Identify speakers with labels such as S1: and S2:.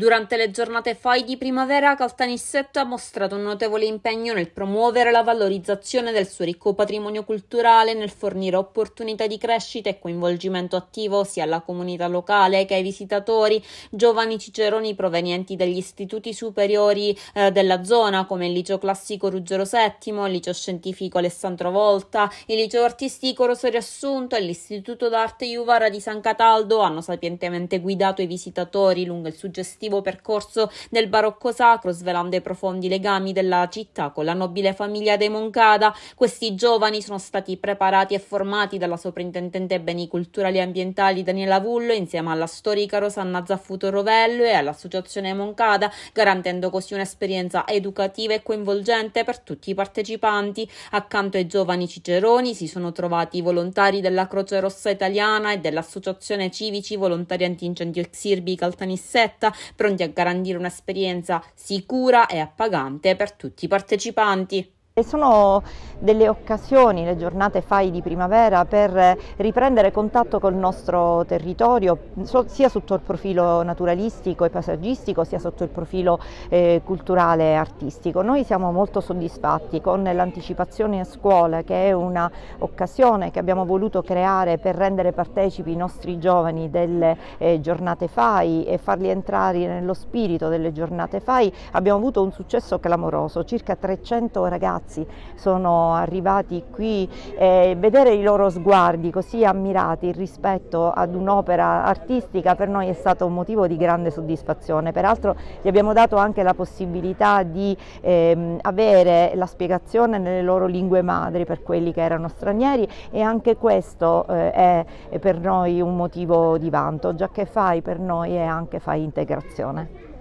S1: Durante le giornate FAI di primavera, Caltanissetta ha mostrato un notevole impegno nel promuovere la valorizzazione del suo ricco patrimonio culturale, nel fornire opportunità di crescita e coinvolgimento attivo sia alla comunità locale che ai visitatori, giovani ciceroni provenienti dagli istituti superiori eh, della zona, come il liceo classico Ruggero VII, il liceo scientifico Alessandro Volta, il liceo artistico Rosario Assunto e l'istituto d'arte Juvara di San Cataldo, hanno sapientemente guidato i visitatori lungo il suggestivo significativo percorso del barocco sacro, svelando i profondi legami della città con la nobile famiglia dei Moncada. Questi giovani sono stati preparati e formati dalla soprintendente beni culturali e ambientali Daniela Vullo insieme alla storica Rosanna Zaffuto Rovello e all'associazione Moncada, garantendo così un'esperienza educativa e coinvolgente per tutti i partecipanti. Accanto ai giovani ciceroni si sono trovati i volontari della Croce Rossa Italiana e dell'associazione Civici Volontari Antincendio Exirbi Caltanissetta pronti a garantire un'esperienza sicura e appagante per tutti i partecipanti.
S2: E sono delle occasioni, le giornate FAI di primavera, per riprendere contatto col nostro territorio, sia sotto il profilo naturalistico e paesaggistico, sia sotto il profilo eh, culturale e artistico. Noi siamo molto soddisfatti con l'anticipazione a scuola, che è un'occasione che abbiamo voluto creare per rendere partecipi i nostri giovani delle eh, giornate FAI e farli entrare nello spirito delle giornate FAI. Abbiamo avuto un successo clamoroso, circa 300 ragazzi ragazzi sono arrivati qui, e eh, vedere i loro sguardi così ammirati rispetto ad un'opera artistica per noi è stato un motivo di grande soddisfazione, peraltro gli abbiamo dato anche la possibilità di ehm, avere la spiegazione nelle loro lingue madri per quelli che erano stranieri e anche questo eh, è, è per noi un motivo di vanto, già che fai per noi è anche fai integrazione.